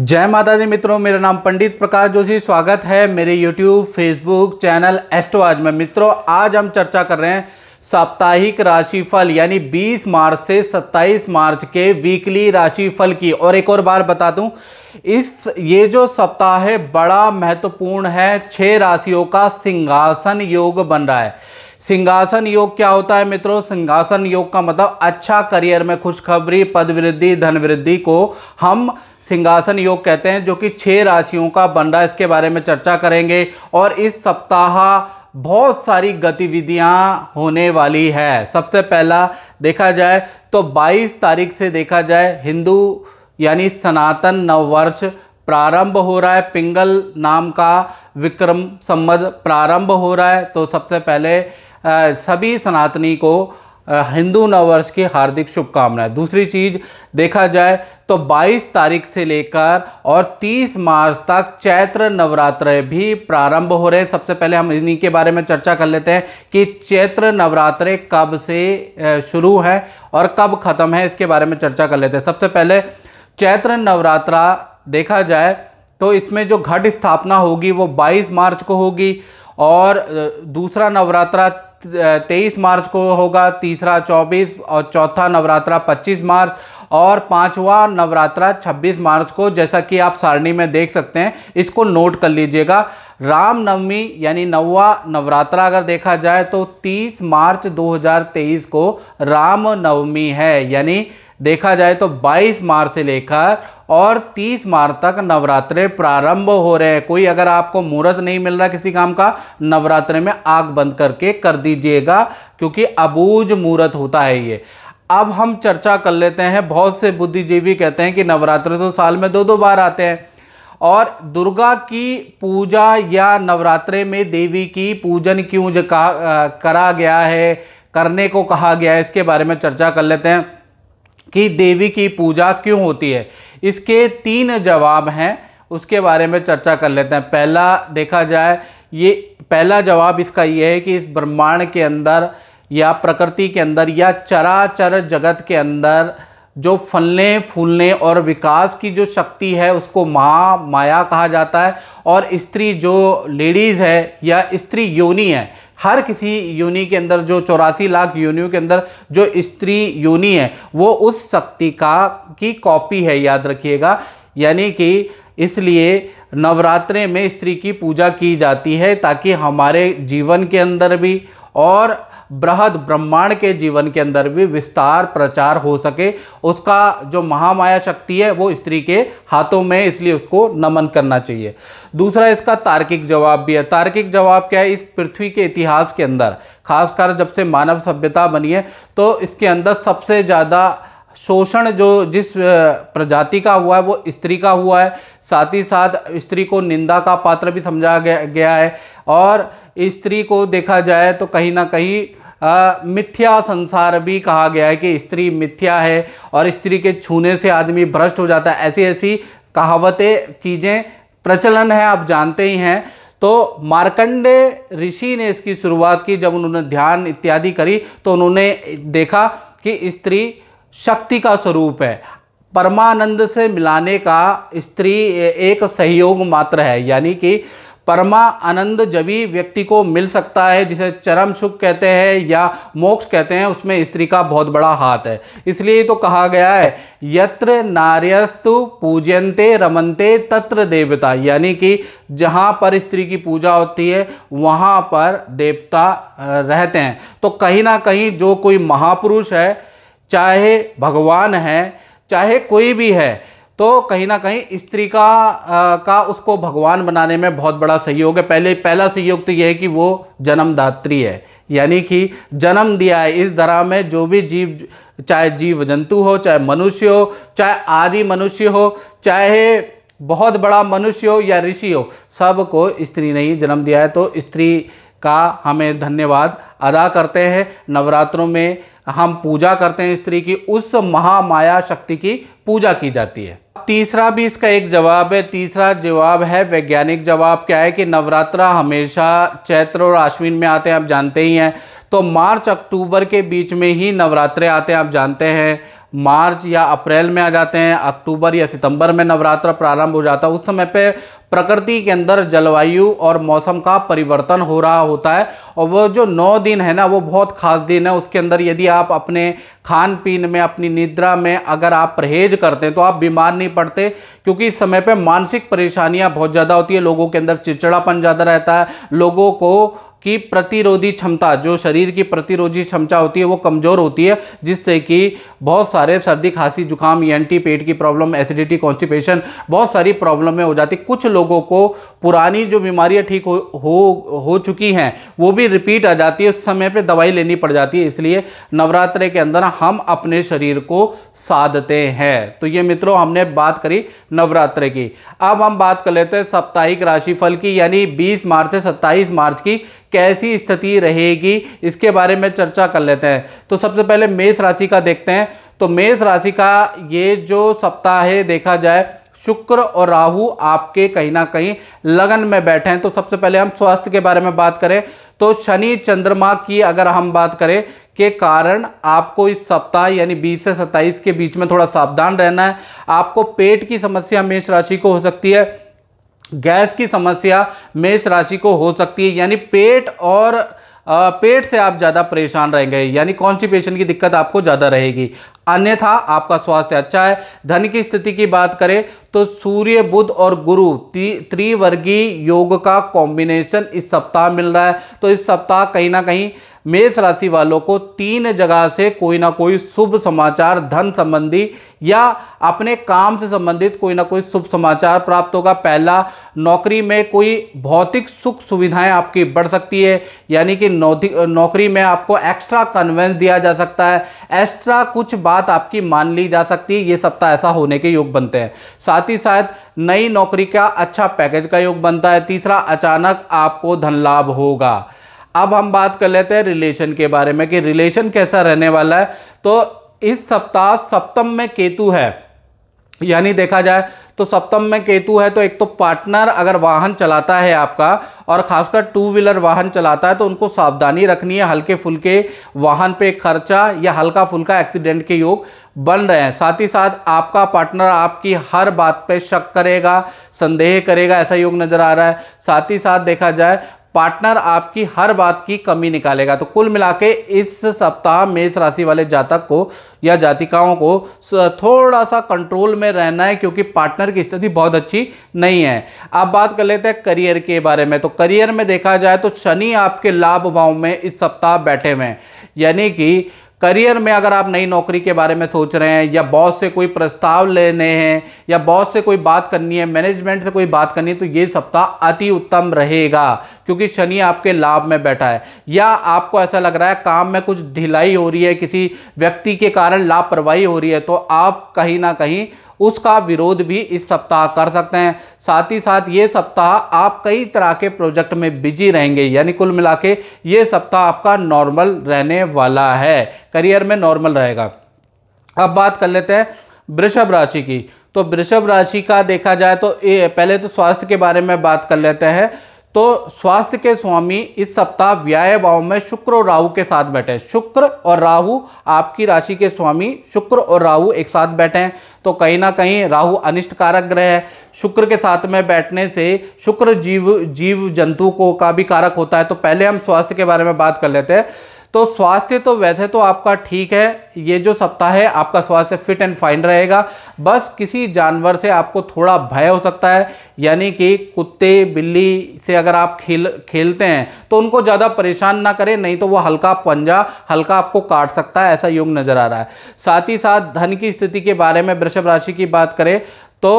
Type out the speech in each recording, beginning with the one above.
जय माता दी मित्रों मेरा नाम पंडित प्रकाश जोशी स्वागत है मेरे YouTube, Facebook चैनल एस्ट्रोआज में मित्रों आज हम चर्चा कर रहे हैं साप्ताहिक राशिफल यानी 20 मार्च से 27 मार्च के वीकली राशिफल की और एक और बार बता दूं इस ये जो सप्ताह है बड़ा महत्वपूर्ण है छः राशियों का सिंहासन योग बन रहा है सिंहासन योग क्या होता है मित्रों सिंहासन योग का मतलब अच्छा करियर में खुशखबरी पद वृद्धि धन वृद्धि को हम सिंहासन योग कहते हैं जो कि छः राशियों का बन रहा है इसके बारे में चर्चा करेंगे और इस सप्ताह बहुत सारी गतिविधियां होने वाली है सबसे पहला देखा जाए तो 22 तारीख से देखा जाए हिंदू यानी सनातन नववर्ष प्रारंभ हो रहा है पिंगल नाम का विक्रम संबद प्रारंभ हो रहा है तो सबसे पहले सभी सनातनी को हिंदू नववर्ष की हार्दिक शुभकामनाएं दूसरी चीज़ देखा जाए तो 22 तारीख से लेकर और 30 मार्च तक चैत्र नवरात्र भी प्रारंभ हो रहे हैं सबसे पहले हम इन्हीं के बारे में चर्चा कर लेते हैं कि चैत्र नवरात्र कब से शुरू है और कब ख़त्म है इसके बारे में चर्चा कर लेते हैं सबसे पहले चैत्र नवरात्रा देखा जाए तो इसमें जो घट स्थापना होगी वो 22 मार्च को होगी और दूसरा नवरात्रा तेईस मार्च को होगा तीसरा चौबीस और चौथा नवरात्रा पच्चीस मार्च और पाँचवा नवरात्रा छब्बीस मार्च को जैसा कि आप सारणी में देख सकते हैं इसको नोट कर लीजिएगा रामनवमी यानी नवा नवरात्रा अगर देखा जाए तो 30 मार्च 2023 को रामनवमी है यानी देखा जाए तो 22 मार्च से लेकर और 30 मार्च तक नवरात्रे प्रारंभ हो रहे हैं कोई अगर आपको मुहूर्त नहीं मिल रहा किसी काम का नवरात्रे में आग बंद करके कर दीजिएगा क्योंकि अबूझ मुहूर्त होता है ये अब हम चर्चा कर लेते हैं बहुत से बुद्धिजीवी कहते हैं कि नवरात्र तो साल में दो दो बार आते हैं और दुर्गा की पूजा या नवरात्रे में देवी की पूजन क्यों जो करा गया है करने को कहा गया है इसके बारे में चर्चा कर लेते हैं कि देवी की पूजा क्यों होती है इसके तीन जवाब हैं उसके बारे में चर्चा कर लेते हैं पहला देखा जाए ये पहला जवाब इसका ये है कि इस ब्रह्मांड के अंदर या प्रकृति के अंदर या चराचर जगत के अंदर जो फलने फूलने और विकास की जो शक्ति है उसको माँ माया कहा जाता है और स्त्री जो लेडीज़ है या स्त्री योनि है हर किसी योनि के अंदर जो चौरासी लाख योनियों के अंदर जो स्त्री योनि है वो उस शक्ति का की कॉपी है याद रखिएगा यानी कि इसलिए नवरात्रे में स्त्री की पूजा की जाती है ताकि हमारे जीवन के अंदर भी और बृहद ब्रह्मांड के जीवन के अंदर भी विस्तार प्रचार हो सके उसका जो महामाया शक्ति है वो स्त्री के हाथों में इसलिए उसको नमन करना चाहिए दूसरा इसका तार्किक जवाब भी है तार्किक जवाब क्या है इस पृथ्वी के इतिहास के अंदर खासकर जब से मानव सभ्यता बनी है तो इसके अंदर सबसे ज़्यादा शोषण जो जिस प्रजाति का हुआ है वो स्त्री का हुआ है साथ ही साथ स्त्री को निंदा का पात्र भी समझा गया है और स्त्री को देखा जाए तो कहीं ना कहीं मिथ्या संसार भी कहा गया है कि स्त्री मिथ्या है और स्त्री के छूने से आदमी भ्रष्ट हो जाता है ऐसी ऐसी कहावतें चीज़ें प्रचलन है आप जानते ही हैं तो मार्कंडे ऋषि ने इसकी शुरुआत की जब उन्होंने ध्यान इत्यादि करी तो उन्होंने देखा कि स्त्री शक्ति का स्वरूप है परमानंद से मिलाने का स्त्री एक सहयोग मात्र है यानी कि परमा आनंद जभी व्यक्ति को मिल सकता है जिसे चरम सुख कहते हैं या मोक्ष कहते हैं उसमें स्त्री का बहुत बड़ा हाथ है इसलिए तो कहा गया है यत्र नार्यस्तु पूजयते रमनते तत्र देवता यानी कि जहाँ पर स्त्री की पूजा होती है वहाँ पर देवता रहते हैं तो कहीं ना कहीं जो कोई महापुरुष है चाहे भगवान है चाहे कोई भी है तो कहीं ना कहीं स्त्री का आ, का उसको भगवान बनाने में बहुत बड़ा सहयोग है पहले पहला सहयोग तो यह है कि वो जन्मदात्री है यानी कि जन्म दिया है इस धरा में जो भी जीव चाहे जीव जंतु हो चाहे मनुष्य हो चाहे आदि मनुष्य हो चाहे बहुत बड़ा मनुष्य हो या ऋषि हो सबको स्त्री ने ही जन्म दिया है तो स्त्री का हमें धन्यवाद अदा करते हैं नवरात्रों में हम पूजा करते हैं स्त्री की उस महामाया शक्ति की पूजा की जाती है तीसरा भी इसका एक जवाब है तीसरा जवाब है वैज्ञानिक जवाब क्या है कि नवरात्रा हमेशा चैत्र और आश्विन में आते हैं आप जानते ही हैं तो मार्च अक्टूबर के बीच में ही नवरात्रे आते हैं आप जानते हैं मार्च या अप्रैल में आ जाते हैं अक्टूबर या सितंबर में नवरात्र प्रारंभ हो जाता है उस समय पे प्रकृति के अंदर जलवायु और मौसम का परिवर्तन हो रहा होता है और वो जो नौ दिन है ना वो बहुत खास दिन है उसके अंदर यदि आप अपने खान पीन में अपनी निद्रा में अगर आप परहेज करते हैं तो आप बीमार नहीं पड़ते क्योंकि इस समय पर मानसिक परेशानियाँ बहुत ज़्यादा होती है लोगों के अंदर चिड़चिड़ापन ज़्यादा रहता है लोगों को की प्रतिरोधी क्षमता जो शरीर की प्रतिरोधी क्षमता होती है वो कमज़ोर होती है जिससे कि बहुत सारे सर्दी खांसी जुकाम एंटी पेट की प्रॉब्लम एसिडिटी कॉन्स्टिपेशन बहुत सारी प्रॉब्लमें हो जाती कुछ लोगों को पुरानी जो बीमारियां ठीक हो, हो हो चुकी हैं वो भी रिपीट आ जाती है उस समय पर दवाई लेनी पड़ जाती है इसलिए नवरात्र के अंदर हम अपने शरीर को साधते हैं तो ये मित्रों हमने बात करी नवरात्र की अब हम बात कर लेते हैं साप्ताहिक राशिफल की यानी बीस मार्च से सत्ताईस मार्च की कैसी स्थिति रहेगी इसके बारे में चर्चा कर लेते हैं तो सबसे पहले मेष राशि का देखते हैं तो मेष राशि का ये जो सप्ताह है देखा जाए शुक्र और राहु आपके कहीं ना कहीं लगन में बैठे हैं तो सबसे पहले हम स्वास्थ्य के बारे में बात करें तो शनि चंद्रमा की अगर हम बात करें के कारण आपको इस सप्ताह यानी 20 से 27 के बीच में थोड़ा सावधान रहना है आपको पेट की समस्या मेष राशि को हो सकती है गैस की समस्या मेष राशि को हो सकती है यानी पेट और पेट से आप ज़्यादा परेशान रहेंगे यानी कॉन्स्टिपेशन की दिक्कत आपको ज़्यादा रहेगी अन्यथा आपका स्वास्थ्य अच्छा है धन की स्थिति की बात करें तो सूर्य बुध और गुरु त्रिवर्गीय योग का कॉम्बिनेशन इस सप्ताह मिल रहा है तो इस सप्ताह कहीं ना कहीं मेष राशि वालों को तीन जगह से कोई ना कोई शुभ समाचार धन संबंधी या अपने काम से संबंधित कोई ना कोई शुभ समाचार प्राप्त होगा पहला नौकरी में कोई भौतिक सुख सुविधाएं आपकी बढ़ सकती है यानी कि नौकरी में आपको एक्स्ट्रा कन्वेंस दिया जा सकता है एक्स्ट्रा कुछ बात बात आपकी मान ली जा सकती है ये सप्ताह ऐसा होने के योग बनते हैं साथ ही साथ नई नौकरी का अच्छा पैकेज का योग बनता है तीसरा अचानक आपको धन लाभ होगा अब हम बात कर लेते हैं रिलेशन के बारे में कि रिलेशन कैसा रहने वाला है तो इस सप्ताह सप्तम में केतु है यानी देखा जाए तो सप्तम में केतु है तो एक तो पार्टनर अगर वाहन चलाता है आपका और खासकर टू व्हीलर वाहन चलाता है तो उनको सावधानी रखनी है हल्के फुल्के वाहन पे खर्चा या हल्का फुल्का एक्सीडेंट के योग बन रहे हैं साथ ही साथ आपका पार्टनर आपकी हर बात पे शक करेगा संदेह करेगा ऐसा योग नज़र आ रहा है साथ ही साथ देखा जाए पार्टनर आपकी हर बात की कमी निकालेगा तो कुल मिला के इस सप्ताह मेष राशि वाले जातक को या जातिकाओं को थोड़ा सा कंट्रोल में रहना है क्योंकि पार्टनर की स्थिति बहुत अच्छी नहीं है अब बात कर लेते हैं करियर के बारे में तो करियर में देखा जाए तो शनि आपके लाभ भाव में इस सप्ताह बैठे हुए हैं यानी कि करियर में अगर आप नई नौकरी के बारे में सोच रहे हैं या बॉस से कोई प्रस्ताव लेने हैं या बॉस से कोई बात करनी है मैनेजमेंट से कोई बात करनी है तो ये सप्ताह अति उत्तम रहेगा क्योंकि शनि आपके लाभ में बैठा है या आपको ऐसा लग रहा है काम में कुछ ढिलाई हो रही है किसी व्यक्ति के कारण लापरवाही हो रही है तो आप कहीं ना कहीं उसका विरोध भी इस सप्ताह कर सकते हैं साथ ही साथ ये सप्ताह आप कई तरह के प्रोजेक्ट में बिजी रहेंगे यानी कुल मिला के ये सप्ताह आपका नॉर्मल रहने वाला है करियर में नॉर्मल रहेगा अब बात कर लेते हैं वृषभ राशि की तो वृषभ राशि का देखा जाए तो पहले तो स्वास्थ्य के बारे में बात कर लेते हैं तो स्वास्थ्य के स्वामी इस सप्ताह व्याय भाव में शुक्र और राहु के साथ बैठे हैं शुक्र और राहु आपकी राशि के स्वामी शुक्र और राहु एक साथ बैठे हैं तो कहीं ना कहीं राहु अनिष्ट कारक ग्रह है शुक्र के साथ में बैठने से शुक्र जीव जीव जंतु को का भी कारक होता है तो पहले हम स्वास्थ्य के बारे में बात कर लेते हैं तो स्वास्थ्य तो वैसे तो आपका ठीक है ये जो सप्ताह है आपका स्वास्थ्य फिट एंड फाइन रहेगा बस किसी जानवर से आपको थोड़ा भय हो सकता है यानी कि कुत्ते बिल्ली से अगर आप खेल खेलते हैं तो उनको ज़्यादा परेशान ना करें नहीं तो वो हल्का पंजा हल्का आपको काट सकता है ऐसा योग नज़र आ रहा है साथ ही साथ धन की स्थिति के बारे में वृषभ राशि की बात करें तो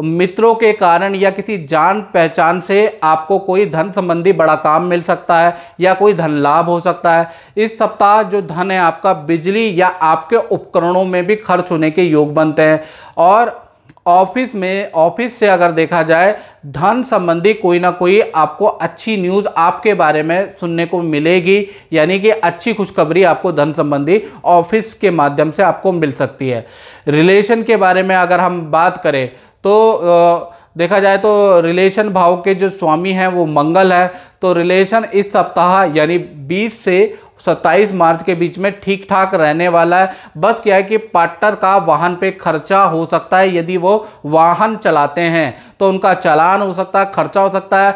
मित्रों के कारण या किसी जान पहचान से आपको कोई धन संबंधी बड़ा काम मिल सकता है या कोई धन लाभ हो सकता है इस सप्ताह जो धन है आपका बिजली या आपके उपकरणों में भी खर्च होने के योग बनते हैं और ऑफिस में ऑफिस से अगर देखा जाए धन संबंधी कोई ना कोई आपको अच्छी न्यूज़ आपके बारे में सुनने को मिलेगी यानी कि अच्छी खुशखबरी आपको धन संबंधी ऑफिस के माध्यम से आपको मिल सकती है रिलेशन के बारे में अगर हम बात करें तो देखा जाए तो रिलेशन भाव के जो स्वामी हैं वो मंगल है तो रिलेशन इस सप्ताह यानी 20 से 27 मार्च के बीच में ठीक ठाक रहने वाला है बस क्या है कि पार्टनर का वाहन पे खर्चा हो सकता है यदि वो वाहन चलाते हैं तो उनका चलान हो सकता है खर्चा हो सकता है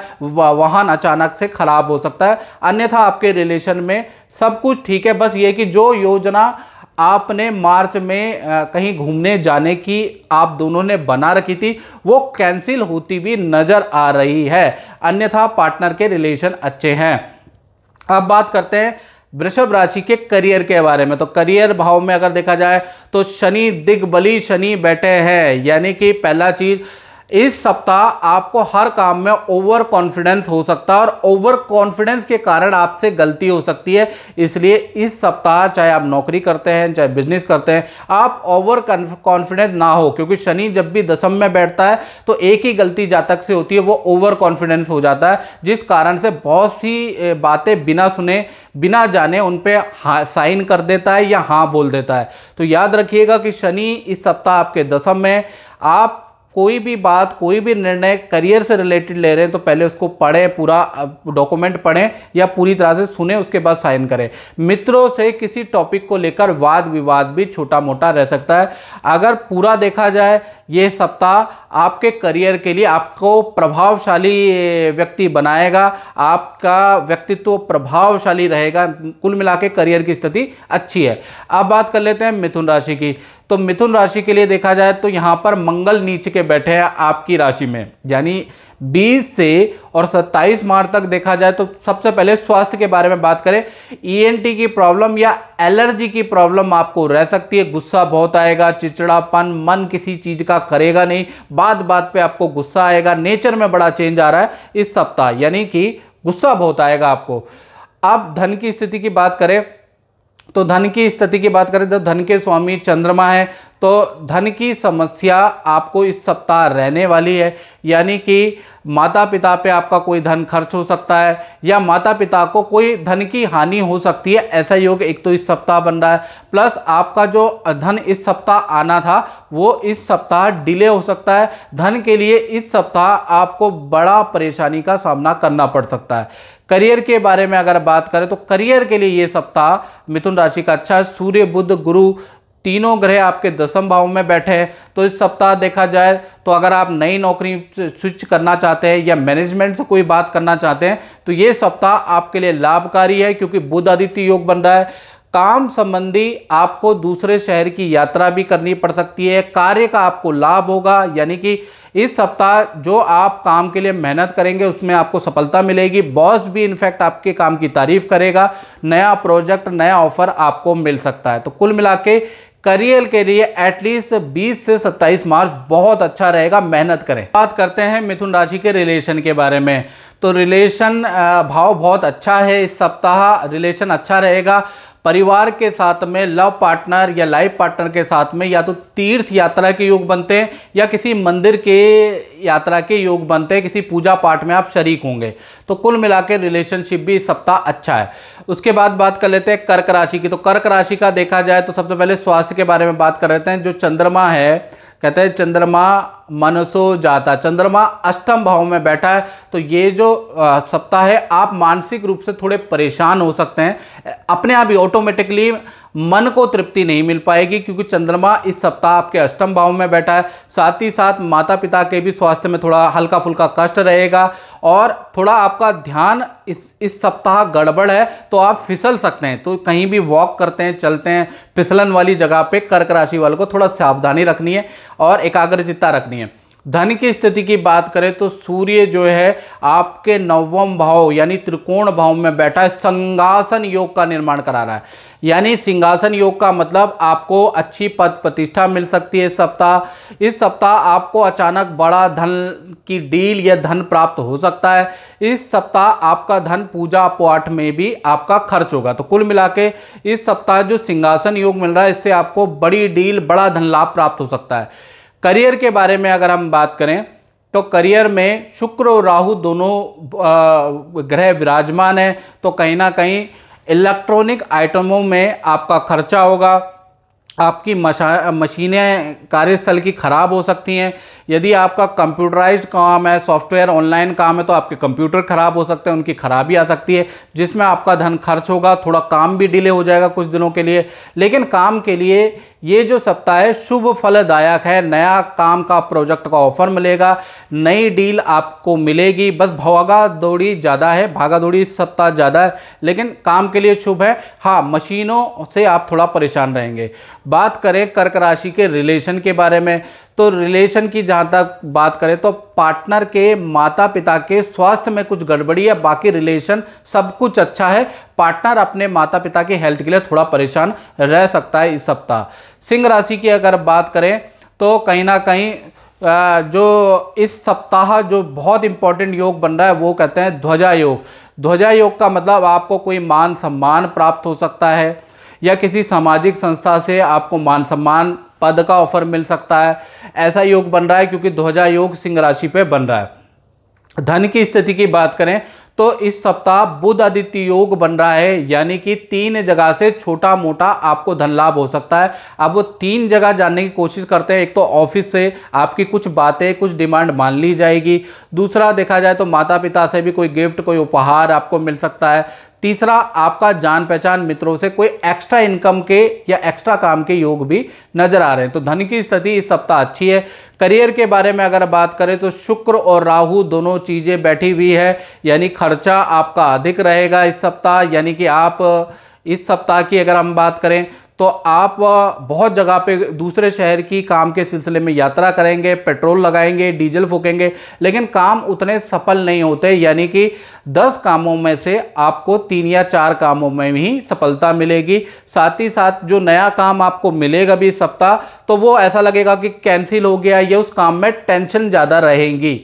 वाहन अचानक से खराब हो सकता है अन्यथा आपके रिलेशन में सब कुछ ठीक है बस ये कि जो योजना आपने मार्च में कहीं घूमने जाने की आप दोनों ने बना रखी थी वो कैंसिल होती हुई नज़र आ रही है अन्यथा पार्टनर के रिलेशन अच्छे हैं अब बात करते हैं वृषभ राशि के करियर के बारे में तो करियर भाव में अगर देखा जाए तो शनि दिग्बली शनि बैठे हैं यानी कि पहला चीज़ इस सप्ताह आपको हर काम में ओवर कॉन्फिडेंस हो सकता है और ओवर कॉन्फिडेंस के कारण आपसे गलती हो सकती है इसलिए इस सप्ताह चाहे आप नौकरी करते हैं चाहे बिजनेस करते हैं आप ओवर कॉन्फिडेंस ना हो क्योंकि शनि जब भी दसम में बैठता है तो एक ही गलती जातक से होती है वो ओवर कॉन्फिडेंस हो जाता है जिस कारण से बहुत सी बातें बिना सुने बिना जाने उन पर हाँ साइन कर देता है या हाँ बोल देता है तो याद रखिएगा कि शनि इस सप्ताह आपके दसम में आप कोई भी बात कोई भी निर्णय करियर से रिलेटेड ले रहे हैं तो पहले उसको पढ़ें पूरा डॉक्यूमेंट पढ़ें या पूरी तरह से सुने उसके बाद साइन करें मित्रों से किसी टॉपिक को लेकर वाद विवाद भी छोटा मोटा रह सकता है अगर पूरा देखा जाए ये सप्ताह आपके करियर के लिए आपको प्रभावशाली व्यक्ति बनाएगा आपका व्यक्तित्व प्रभावशाली रहेगा कुल मिला करियर की स्थिति अच्छी है अब बात कर लेते हैं मिथुन राशि की तो मिथुन राशि के लिए देखा जाए तो यहाँ पर मंगल नीचे के बैठे हैं आपकी राशि में यानी 20 से और 27 मार्च तक देखा जाए तो सबसे पहले स्वास्थ्य के बारे में बात करें ईएनटी e की प्रॉब्लम या एलर्जी की प्रॉब्लम आपको रह सकती है गुस्सा बहुत आएगा चिचड़ापन मन किसी चीज़ का करेगा नहीं बात बात पे आपको गुस्सा आएगा नेचर में बड़ा चेंज आ रहा है इस सप्ताह यानी कि गुस्सा बहुत आएगा आपको अब धन की स्थिति की बात करें तो धन की स्थिति की बात करें तो धन के स्वामी चंद्रमा है तो धन की समस्या आपको इस सप्ताह रहने वाली है यानी कि माता पिता पे आपका कोई धन खर्च हो सकता है या माता पिता को कोई धन की हानि हो सकती है ऐसा योग एक तो इस सप्ताह बन रहा है प्लस आपका जो धन इस सप्ताह आना था वो इस सप्ताह डिले हो सकता है धन के लिए इस सप्ताह आपको बड़ा परेशानी का सामना करना पड़ सकता है करियर के बारे में अगर बात करें तो करियर के लिए ये सप्ताह मिथुन राशि का अच्छा है सूर्य बुद्ध गुरु तीनों ग्रह आपके दसम भाव में बैठे हैं तो इस सप्ताह देखा जाए तो अगर आप नई नौकरी स्विच करना चाहते हैं या मैनेजमेंट से कोई बात करना चाहते हैं तो ये सप्ताह आपके लिए लाभकारी है क्योंकि बुध आदित्य योग बन रहा है काम संबंधी आपको दूसरे शहर की यात्रा भी करनी पड़ सकती है कार्य का आपको लाभ होगा यानी कि इस सप्ताह जो आप काम के लिए मेहनत करेंगे उसमें आपको सफलता मिलेगी बॉस भी इनफैक्ट आपके काम की तारीफ करेगा नया प्रोजेक्ट नया ऑफर आपको मिल सकता है तो कुल मिला के करियर के लिए एटलीस्ट 20 से 27 मार्च बहुत अच्छा रहेगा मेहनत करें बात करते हैं मिथुन राशि के रिलेशन के बारे में तो रिलेशन भाव बहुत अच्छा है इस सप्ताह रिलेशन अच्छा रहेगा परिवार के साथ में लव पार्टनर या लाइफ पार्टनर के साथ में या तो तीर्थ यात्रा के योग बनते हैं या किसी मंदिर के यात्रा के योग बनते हैं किसी पूजा पाठ में आप शरीक होंगे तो कुल मिला रिलेशनशिप भी इस सप्ताह अच्छा है उसके बाद बात कर लेते हैं कर्क राशि की तो कर्क राशि का देखा जाए तो सबसे पहले स्वास्थ्य के बारे में बात कर लेते हैं जो चंद्रमा है कहते हैं चंद्रमा मनसो जाता चंद्रमा अष्टम भाव में बैठा है तो ये जो सप्ताह है आप मानसिक रूप से थोड़े परेशान हो सकते हैं अपने आप ही ऑटोमेटिकली मन को तृप्ति नहीं मिल पाएगी क्योंकि चंद्रमा इस सप्ताह आपके अष्टम भाव में बैठा है साथ ही साथ माता पिता के भी स्वास्थ्य में थोड़ा हल्का फुल्का कष्ट रहेगा और थोड़ा आपका ध्यान इस इस सप्ताह गड़बड़ है तो आप फिसल सकते हैं तो कहीं भी वॉक करते हैं चलते हैं फिसलन वाली जगह पे कर्क राशि वालों को थोड़ा सावधानी रखनी है और एकाग्रचितता रखनी है धन की स्थिति की बात करें तो सूर्य जो है आपके नवम भाव यानी त्रिकोण भाव में बैठा है संगासन योग का निर्माण करा रहा है यानी सिंहासन योग का मतलब आपको अच्छी पद प्रतिष्ठा मिल सकती है इस सप्ताह इस सप्ताह आपको अचानक बड़ा धन की डील या धन प्राप्त हो सकता है इस सप्ताह आपका धन पूजा पाठ में भी आपका खर्च होगा तो कुल मिला के इस सप्ताह जो सिंहासन योग मिल रहा है इससे आपको बड़ी डील बड़ा धन लाभ प्राप्त हो सकता है करियर के बारे में अगर हम बात करें तो करियर में शुक्र और राहु दोनों ग्रह विराजमान हैं तो कहीं ना कहीं इलेक्ट्रॉनिक आइटमों में आपका खर्चा होगा आपकी मशा मशीनें कार्यस्थल की ख़राब हो सकती हैं यदि आपका कंप्यूटराइज्ड काम है सॉफ्टवेयर ऑनलाइन काम है तो आपके कंप्यूटर ख़राब हो सकते हैं उनकी खराबी आ सकती है जिसमें आपका धन खर्च होगा थोड़ा काम भी डिले हो जाएगा कुछ दिनों के लिए लेकिन काम के लिए ये जो सप्ताह है शुभ फलदायक है नया काम का प्रोजेक्ट का ऑफर मिलेगा नई डील आपको मिलेगी बस भागा दौड़ी ज़्यादा है भागा दौड़ी इस सप्ताह ज़्यादा है लेकिन काम के लिए शुभ है हाँ मशीनों से आप थोड़ा परेशान रहेंगे बात करें कर्क राशि के रिलेशन के बारे में तो रिलेशन की जहाँ तक बात करें तो पार्टनर के माता पिता के स्वास्थ्य में कुछ गड़बड़ी है बाकी रिलेशन सब कुछ अच्छा है पार्टनर अपने माता पिता की हेल्थ के लिए थोड़ा परेशान रह सकता है इस सप्ताह सिंह राशि की अगर बात करें तो कहीं ना कहीं जो इस सप्ताह जो बहुत इंपॉर्टेंट योग बन रहा है वो कहते हैं ध्वजा योग ध्वजा योग का मतलब आपको कोई मान सम्मान प्राप्त हो सकता है या किसी सामाजिक संस्था से आपको मान सम्मान पद का ऑफर मिल सकता है ऐसा योग बन रहा है क्योंकि ध्वजा योग सिंह राशि पे बन रहा है धन की स्थिति की बात करें तो इस सप्ताह बुध आदित्य योग बन रहा है यानी कि तीन जगह से छोटा मोटा आपको धन लाभ हो सकता है अब वो तीन जगह जानने की कोशिश करते हैं एक तो ऑफिस से आपकी कुछ बातें कुछ डिमांड मान ली जाएगी दूसरा देखा जाए तो माता पिता से भी कोई गिफ्ट कोई उपहार आपको मिल सकता है तीसरा आपका जान पहचान मित्रों से कोई एक्स्ट्रा इनकम के या एक्स्ट्रा काम के योग भी नजर आ रहे हैं तो धन की स्थिति इस सप्ताह अच्छी है करियर के बारे में अगर बात करें तो शुक्र और राहु दोनों चीज़ें बैठी हुई है यानी खर्चा आपका अधिक रहेगा इस सप्ताह यानी कि आप इस सप्ताह की अगर हम बात करें तो आप बहुत जगह पे दूसरे शहर की काम के सिलसिले में यात्रा करेंगे पेट्रोल लगाएंगे डीजल फूकेंगे लेकिन काम उतने सफल नहीं होते यानी कि 10 कामों में से आपको तीन या चार कामों में ही सफलता मिलेगी साथ ही साथ जो नया काम आपको मिलेगा भी सप्ताह तो वो ऐसा लगेगा कि कैंसिल हो गया या उस काम में टेंशन ज़्यादा रहेंगी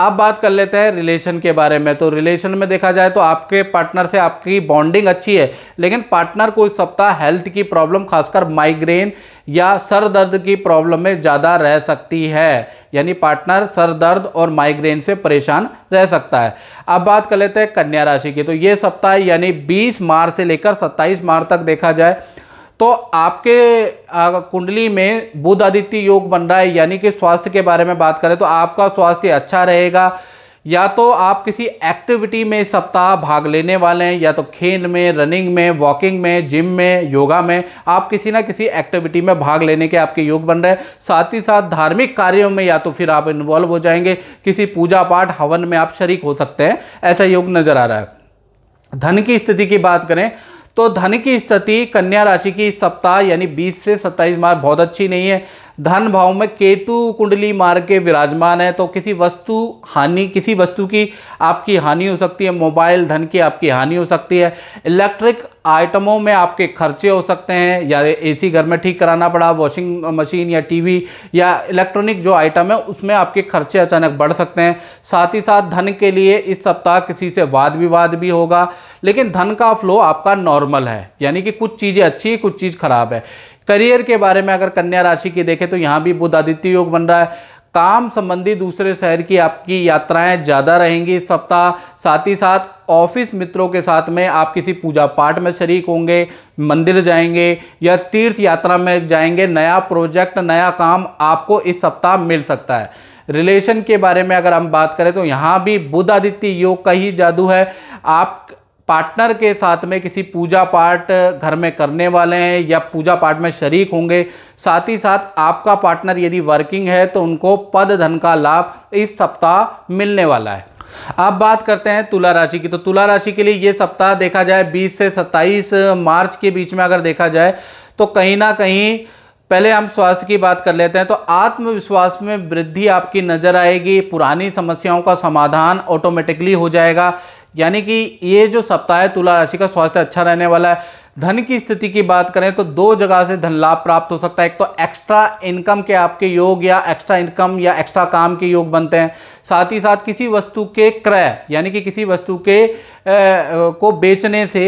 अब बात कर लेते हैं रिलेशन के बारे में तो रिलेशन में देखा जाए तो आपके पार्टनर से आपकी बॉन्डिंग अच्छी है लेकिन पार्टनर को इस सप्ताह हेल्थ की प्रॉब्लम खासकर माइग्रेन या सर दर्द की प्रॉब्लम में ज़्यादा रह सकती है यानी पार्टनर सर दर्द और माइग्रेन से परेशान रह सकता है अब बात कर लेते हैं कन्या राशि की तो ये सप्ताह यानी 20 मार्च से लेकर 27 मार्च तक देखा जाए तो आपके कुंडली में बुध आदित्य योग बन रहा है यानी कि स्वास्थ्य के बारे में बात करें तो आपका स्वास्थ्य अच्छा रहेगा या तो आप किसी एक्टिविटी में सप्ताह भाग लेने वाले हैं या तो खेल में रनिंग में वॉकिंग में जिम में योगा में आप किसी ना किसी एक्टिविटी में भाग लेने के आपके योग बन रहे हैं साथ ही साथ धार्मिक कार्यों में या तो फिर आप इन्वॉल्व हो जाएंगे किसी पूजा पाठ हवन में आप शरीक हो सकते हैं ऐसा योग नज़र आ रहा है धन की स्थिति की बात करें तो धन की स्थिति कन्या राशि की सप्ताह यानी 20 से 27 मार्च बहुत अच्छी नहीं है धन भाव में केतु कुंडली मार्ग के विराजमान है तो किसी वस्तु हानि किसी वस्तु की आपकी हानि हो सकती है मोबाइल धन की आपकी हानि हो सकती है इलेक्ट्रिक आइटमों में आपके खर्चे हो सकते हैं या एसी घर में ठीक कराना पड़ा वॉशिंग मशीन या टीवी या इलेक्ट्रॉनिक जो आइटम है उसमें आपके खर्चे अचानक बढ़ सकते हैं साथ ही साथ धन के लिए इस सप्ताह किसी से वाद विवाद भी होगा लेकिन धन का फ्लो आपका नॉर्मल है यानी कि कुछ चीज़ें अच्छी कुछ चीज़ खराब है करियर के बारे में अगर कन्या राशि की देखें तो यहाँ भी बुद्ध आदित्य योग बन रहा है काम संबंधी दूसरे शहर की आपकी यात्राएं ज़्यादा रहेंगी इस सप्ताह साथ ही साथ ऑफिस मित्रों के साथ में आप किसी पूजा पाठ में शरीक होंगे मंदिर जाएंगे या तीर्थ यात्रा में जाएंगे नया प्रोजेक्ट नया काम आपको इस सप्ताह मिल सकता है रिलेशन के बारे में अगर हम बात करें तो यहाँ भी बुद्ध आदित्य योग का ही जादू है आप पार्टनर के साथ में किसी पूजा पाठ घर में करने वाले हैं या पूजा पाठ में शरीक होंगे साथ ही साथ आपका पार्टनर यदि वर्किंग है तो उनको पद धन का लाभ इस सप्ताह मिलने वाला है अब बात करते हैं तुला राशि की तो तुला राशि के लिए ये सप्ताह देखा जाए 20 से 27 मार्च के बीच में अगर देखा जाए तो कहीं ना कहीं पहले हम स्वास्थ्य की बात कर लेते हैं तो आत्मविश्वास में वृद्धि आपकी नज़र आएगी पुरानी समस्याओं का समाधान ऑटोमेटिकली हो जाएगा यानी कि ये जो सप्ताह है तुला राशि का स्वास्थ्य अच्छा रहने वाला है धन की स्थिति की बात करें तो दो जगह से धन लाभ प्राप्त हो सकता है एक तो एक्स्ट्रा इनकम के आपके योग या एक्स्ट्रा इनकम या एक्स्ट्रा काम के योग बनते हैं साथ ही साथ किसी वस्तु के क्रय यानी कि किसी वस्तु के ए, को बेचने से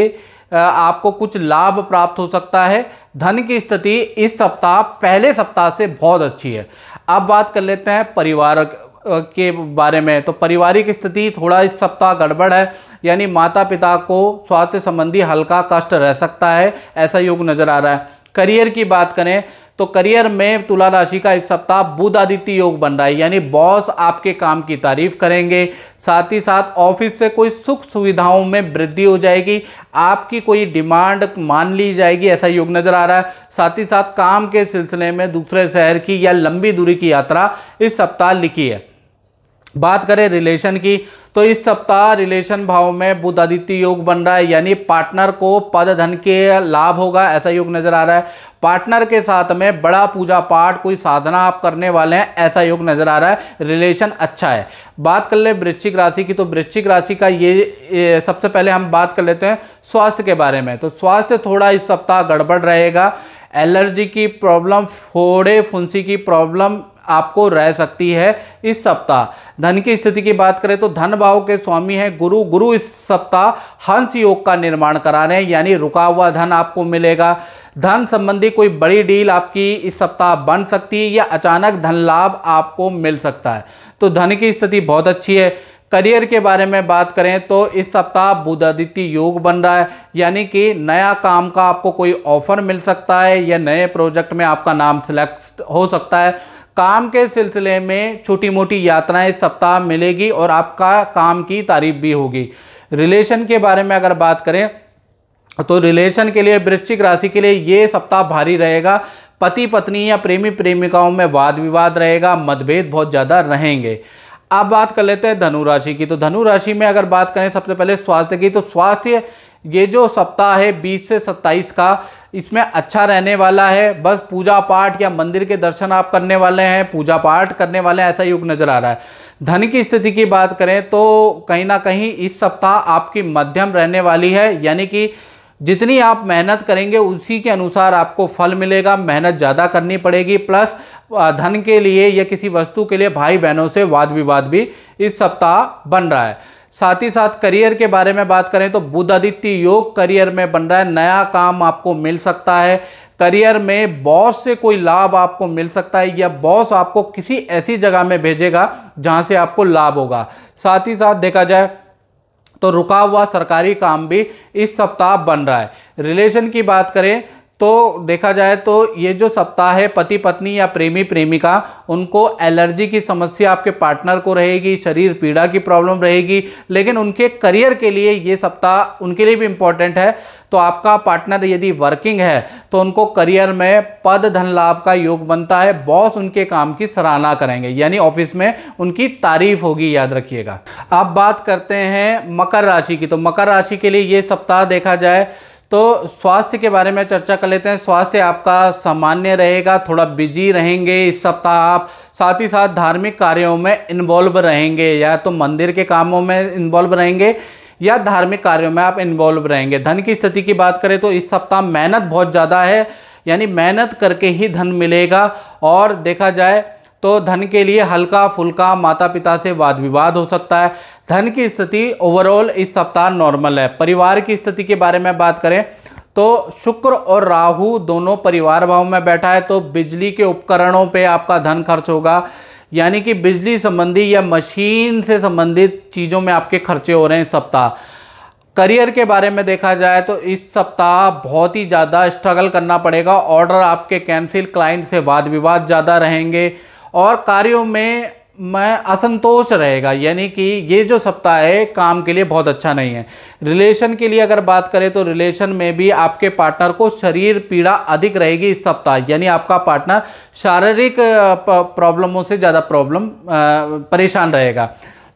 आपको कुछ लाभ प्राप्त हो सकता है धन की स्थिति इस सप्ताह पहले सप्ताह से बहुत अच्छी है अब बात कर लेते हैं परिवार के बारे में तो पारिवारिक स्थिति थोड़ा इस सप्ताह गड़बड़ है यानी माता पिता को स्वास्थ्य संबंधी हल्का कष्ट रह सकता है ऐसा योग नज़र आ रहा है करियर की बात करें तो करियर में तुला राशि का इस सप्ताह बुध आदित्य योग बन रहा है यानी बॉस आपके काम की तारीफ करेंगे साथ ही साथ ऑफिस से कोई सुख सुविधाओं में वृद्धि हो जाएगी आपकी कोई डिमांड मान ली जाएगी ऐसा योग नज़र आ रहा है साथ ही साथ काम के सिलसिले में दूसरे शहर की या लंबी दूरी की यात्रा इस सप्ताह लिखी है बात करें रिलेशन की तो इस सप्ताह रिलेशन भाव में बुध आदित्य योग बन रहा है यानी पार्टनर को पद धन के लाभ होगा ऐसा योग नजर आ रहा है पार्टनर के साथ में बड़ा पूजा पाठ कोई साधना आप करने वाले हैं ऐसा योग नजर आ रहा है रिलेशन अच्छा है बात कर ले वृश्चिक राशि की तो वृश्चिक राशि का ये, ये सबसे पहले हम बात कर लेते हैं स्वास्थ्य के बारे में तो स्वास्थ्य थोड़ा इस सप्ताह गड़बड़ रहेगा एलर्जी की प्रॉब्लम फोड़े फुंसी की प्रॉब्लम आपको रह सकती है इस सप्ताह धन की स्थिति की बात करें तो धन भाव के स्वामी हैं गुरु गुरु इस सप्ताह हंस योग का निर्माण करा रहे हैं यानी रुका हुआ धन आपको मिलेगा धन संबंधी कोई बड़ी डील आपकी इस सप्ताह बन सकती है या अचानक धन लाभ आपको मिल सकता है तो धन की स्थिति बहुत अच्छी है करियर के बारे में बात करें तो इस सप्ताह बुधादित्य योग बन रहा है यानी कि नया काम का आपको कोई ऑफर मिल सकता है या नए प्रोजेक्ट में आपका नाम सिलेक्ट हो सकता है काम के सिलसिले में छोटी मोटी यात्राएं सप्ताह मिलेगी और आपका काम की तारीफ भी होगी रिलेशन के बारे में अगर बात करें तो रिलेशन के लिए वृश्चिक राशि के लिए ये सप्ताह भारी रहेगा पति पत्नी या प्रेमी प्रेमिकाओं में वाद विवाद रहेगा मतभेद बहुत ज़्यादा रहेंगे अब बात कर लेते हैं धनु राशि की तो धनु राशि में अगर बात करें सबसे पहले स्वास्थ्य की तो स्वास्थ्य ये जो सप्ताह है 20 से 27 का इसमें अच्छा रहने वाला है बस पूजा पाठ या मंदिर के दर्शन आप करने वाले हैं पूजा पाठ करने वाले हैं ऐसा युग नज़र आ रहा है धन की स्थिति की बात करें तो कहीं ना कहीं इस सप्ताह आपकी मध्यम रहने वाली है यानी कि जितनी आप मेहनत करेंगे उसी के अनुसार आपको फल मिलेगा मेहनत ज़्यादा करनी पड़ेगी प्लस धन के लिए या किसी वस्तु के लिए भाई बहनों से वाद विवाद भी इस सप्ताह बन रहा है साथ ही साथ करियर के बारे में बात करें तो बुध आदित्य योग करियर में बन रहा है नया काम आपको मिल सकता है करियर में बॉस से कोई लाभ आपको मिल सकता है या बॉस आपको किसी ऐसी जगह में भेजेगा जहां से आपको लाभ होगा साथ ही साथ देखा जाए तो रुका हुआ सरकारी काम भी इस सप्ताह बन रहा है रिलेशन की बात करें तो देखा जाए तो ये जो सप्ताह है पति पत्नी या प्रेमी प्रेमिका उनको एलर्जी की समस्या आपके पार्टनर को रहेगी शरीर पीड़ा की प्रॉब्लम रहेगी लेकिन उनके करियर के लिए ये सप्ताह उनके लिए भी इम्पॉर्टेंट है तो आपका पार्टनर यदि वर्किंग है तो उनको करियर में पद धन लाभ का योग बनता है बॉस उनके काम की सराहना करेंगे यानी ऑफिस में उनकी तारीफ होगी याद रखिएगा अब बात करते हैं मकर राशि की तो मकर राशि के लिए ये सप्ताह देखा जाए तो स्वास्थ्य के बारे में चर्चा कर लेते हैं स्वास्थ्य आपका सामान्य रहेगा थोड़ा बिजी रहेंगे इस सप्ताह आप साथ ही साथ धार्मिक कार्यों में इन्वॉल्व रहेंगे या तो मंदिर के कामों में इन्वॉल्व रहेंगे या धार्मिक कार्यों में आप इन्वॉल्व रहेंगे धन की स्थिति की बात करें तो इस सप्ताह मेहनत बहुत ज़्यादा है यानी मेहनत करके ही धन मिलेगा और देखा जाए तो धन के लिए हल्का फुल्का माता पिता से वाद विवाद हो सकता है धन की स्थिति ओवरऑल इस सप्ताह नॉर्मल है परिवार की स्थिति के बारे में बात करें तो शुक्र और राहु दोनों परिवार भाव में बैठा है तो बिजली के उपकरणों पे आपका धन खर्च होगा यानी कि बिजली संबंधी या मशीन से संबंधित चीज़ों में आपके खर्चे हो रहे हैं सप्ताह करियर के बारे में देखा जाए तो इस सप्ताह बहुत ही ज़्यादा स्ट्रगल करना पड़ेगा ऑर्डर आपके कैंसिल क्लाइंट से वाद विवाद ज़्यादा रहेंगे और कार्यों में मैं असंतोष रहेगा यानी कि ये जो सप्ताह है काम के लिए बहुत अच्छा नहीं है रिलेशन के लिए अगर बात करें तो रिलेशन में भी आपके पार्टनर को शरीर पीड़ा अधिक रहेगी इस सप्ताह यानी आपका पार्टनर शारीरिक प्रॉब्लमों से ज़्यादा प्रॉब्लम परेशान रहेगा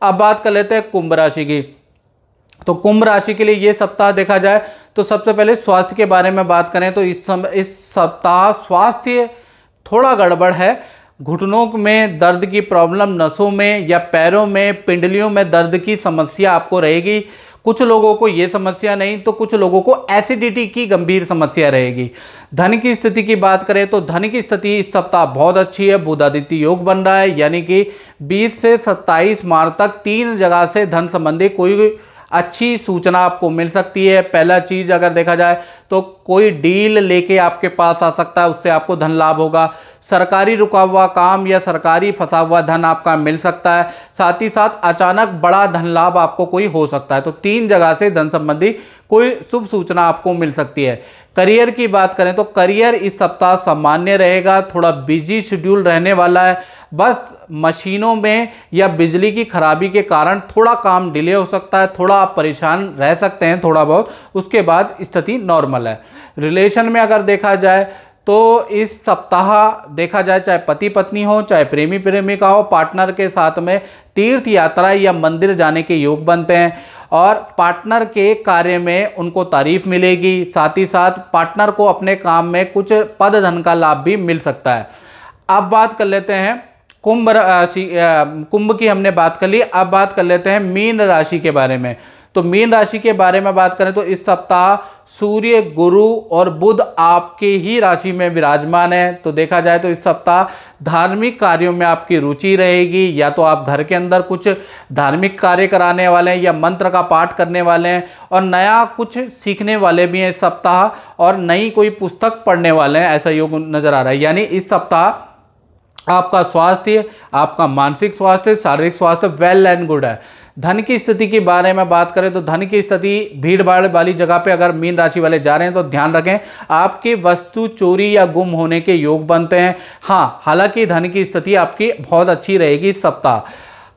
अब बात कर लेते हैं कुंभ राशि की तो कुंभ राशि के लिए ये सप्ताह देखा जाए तो सबसे पहले स्वास्थ्य के बारे में बात करें तो इस समय इस सप्ताह स्वास्थ्य थोड़ा गड़बड़ है घुटनों में दर्द की प्रॉब्लम नसों में या पैरों में पिंडलियों में दर्द की समस्या आपको रहेगी कुछ लोगों को ये समस्या नहीं तो कुछ लोगों को एसिडिटी की गंभीर समस्या रहेगी धन की स्थिति की बात करें तो धन की स्थिति इस सप्ताह बहुत अच्छी है बुधादित्य योग बन रहा है यानी कि 20 से 27 मार्च तक तीन जगह से धन संबंधी कोई अच्छी सूचना आपको मिल सकती है पहला चीज़ अगर देखा जाए तो कोई डील लेके आपके पास आ सकता है उससे आपको धन लाभ होगा सरकारी रुका हुआ काम या सरकारी फंसा हुआ धन आपका मिल सकता है साथ ही साथ अचानक बड़ा धन लाभ आपको कोई हो सकता है तो तीन जगह से धन संबंधी कोई शुभ सूचना आपको मिल सकती है करियर की बात करें तो करियर इस सप्ताह सामान्य रहेगा थोड़ा बिजी शेड्यूल रहने वाला है बस मशीनों में या बिजली की खराबी के कारण थोड़ा काम डिले हो सकता है थोड़ा आप परेशान रह सकते हैं थोड़ा बहुत उसके बाद स्थिति नॉर्मल है रिलेशन में अगर देखा जाए तो इस सप्ताह देखा जाए चाहे पति पत्नी हो चाहे प्रेमी प्रेमिका हो पार्टनर के साथ में तीर्थ यात्रा या मंदिर जाने के योग बनते हैं और पार्टनर के कार्य में उनको तारीफ मिलेगी साथ ही साथ पार्टनर को अपने काम में कुछ पद धन का लाभ भी मिल सकता है अब बात कर लेते हैं कुंभ राशि कुंभ की हमने बात कर ली अब बात कर लेते हैं मीन राशि के बारे में तो मीन राशि के बारे में बात करें तो इस सप्ताह सूर्य गुरु और बुध आपके ही राशि में विराजमान है तो देखा जाए तो इस सप्ताह धार्मिक कार्यों में आपकी रुचि रहेगी या तो आप घर के अंदर कुछ धार्मिक कार्य कराने वाले हैं या मंत्र का पाठ करने वाले हैं और नया कुछ सीखने वाले भी हैं इस सप्ताह और नई कोई पुस्तक पढ़ने वाले हैं ऐसा योग नज़र आ रहा है यानी इस सप्ताह आपका स्वास्थ्य आपका मानसिक स्वास्थ्य शारीरिक स्वास्थ्य वेल एंड गुड है धन की स्थिति के बारे में बात करें तो धन की स्थिति भीड़ भाड़ वाली जगह पे अगर मीन राशि वाले जा रहे हैं तो ध्यान रखें आपकी वस्तु चोरी या गुम होने के योग बनते हैं हाँ हालांकि धन की स्थिति आपकी बहुत अच्छी रहेगी इस सप्ताह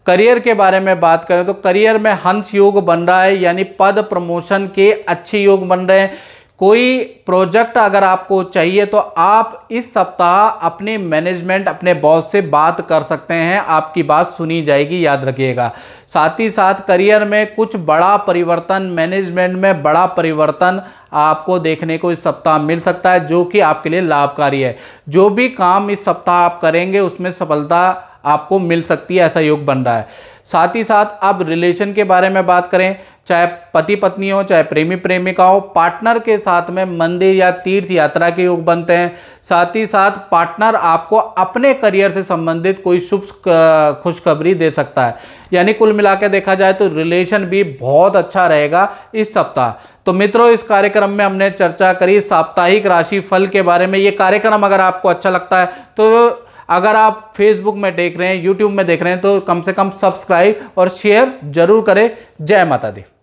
करियर के बारे में बात करें तो करियर में हंस योग बन रहा है यानी पद प्रमोशन के अच्छे योग बन रहे हैं कोई प्रोजेक्ट अगर आपको चाहिए तो आप इस सप्ताह अपने मैनेजमेंट अपने बॉस से बात कर सकते हैं आपकी बात सुनी जाएगी याद रखिएगा साथ ही साथ करियर में कुछ बड़ा परिवर्तन मैनेजमेंट में बड़ा परिवर्तन आपको देखने को इस सप्ताह मिल सकता है जो कि आपके लिए लाभकारी है जो भी काम इस सप्ताह आप करेंगे उसमें सफलता आपको मिल सकती है ऐसा योग बन रहा है साथ ही साथ आप रिलेशन के बारे में बात करें चाहे पति पत्नी हो चाहे प्रेमी प्रेमिका हो पार्टनर के साथ में मंदिर या तीर्थ यात्रा के योग बनते हैं साथ ही साथ पार्टनर आपको अपने करियर से संबंधित कोई शुभ खुशखबरी दे सकता है यानी कुल मिलाकर देखा जाए तो रिलेशन भी बहुत अच्छा रहेगा इस सप्ताह तो मित्रों इस कार्यक्रम में हमने चर्चा करी साप्ताहिक राशि फल के बारे में ये कार्यक्रम अगर आपको अच्छा लगता है तो अगर आप फेसबुक में देख रहे हैं यूट्यूब में देख रहे हैं तो कम से कम सब्सक्राइब और शेयर जरूर करें जय माता दी